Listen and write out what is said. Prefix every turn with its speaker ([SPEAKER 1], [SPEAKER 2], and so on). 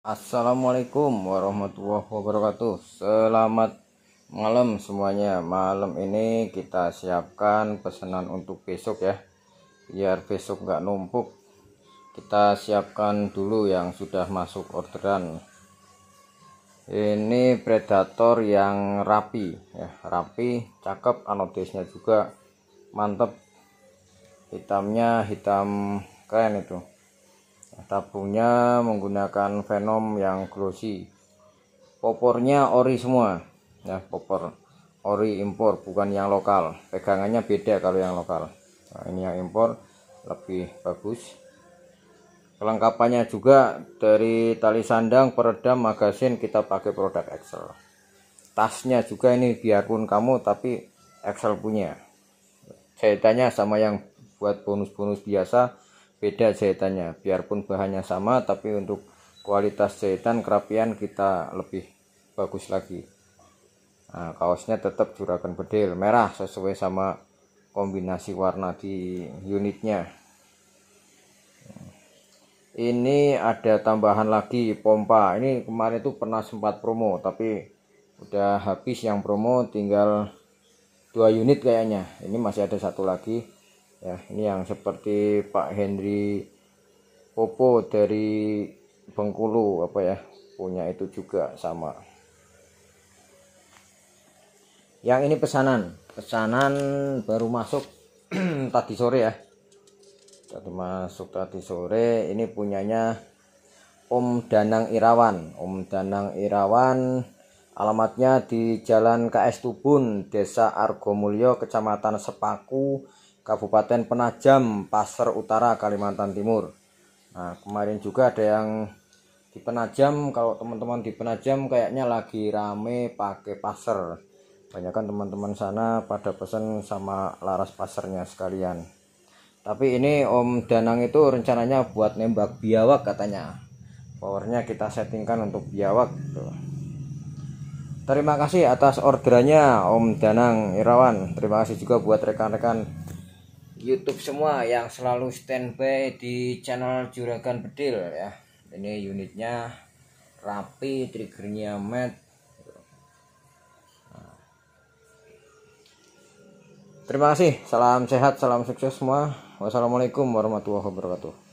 [SPEAKER 1] Assalamualaikum warahmatullahi wabarakatuh Selamat malam semuanya Malam ini kita siapkan pesanan untuk besok ya Biar besok nggak numpuk Kita siapkan dulu yang sudah masuk orderan Ini predator yang rapi ya Rapi, cakep, anodesnya juga mantep Hitamnya hitam keren itu tabungnya menggunakan Venom yang glossy popornya ori semua ya popor ori impor bukan yang lokal pegangannya beda kalau yang lokal nah, ini yang impor lebih bagus kelengkapannya juga dari tali sandang peredam magasin kita pakai produk Excel tasnya juga ini biarpun kamu tapi Excel punya tanya sama yang buat bonus-bonus biasa beda jahitannya biarpun bahannya sama tapi untuk kualitas jahitan kerapian kita lebih bagus lagi nah, kaosnya tetap juragan bedil merah sesuai sama kombinasi warna di unitnya ini ada tambahan lagi pompa ini kemarin itu pernah sempat promo tapi udah habis yang promo tinggal dua unit kayaknya ini masih ada satu lagi ya ini yang seperti Pak Henry Popo dari Bengkulu apa ya punya itu juga sama yang ini pesanan pesanan baru masuk tadi sore ya tadi masuk tadi sore ini punyanya Om Danang Irawan Om Danang Irawan alamatnya di Jalan KS Tubun Desa Argomulyo Kecamatan Sepaku Kabupaten Penajam, Pasar Utara, Kalimantan Timur. Nah, kemarin juga ada yang di Penajam, kalau teman-teman di Penajam kayaknya lagi rame pakai pasar. Banyak kan teman-teman sana pada pesan sama laras pasarnya sekalian. Tapi ini Om Danang itu rencananya buat nembak biawak katanya. Powernya kita settingkan untuk biawak tuh. Gitu. Terima kasih atas orderannya Om Danang Irawan. Terima kasih juga buat rekan-rekan YouTube semua yang selalu standby di channel Juragan Bedil ya. Ini unitnya rapi, triggernya matte. Terima kasih, salam sehat, salam sukses semua. Wassalamualaikum warahmatullahi wabarakatuh.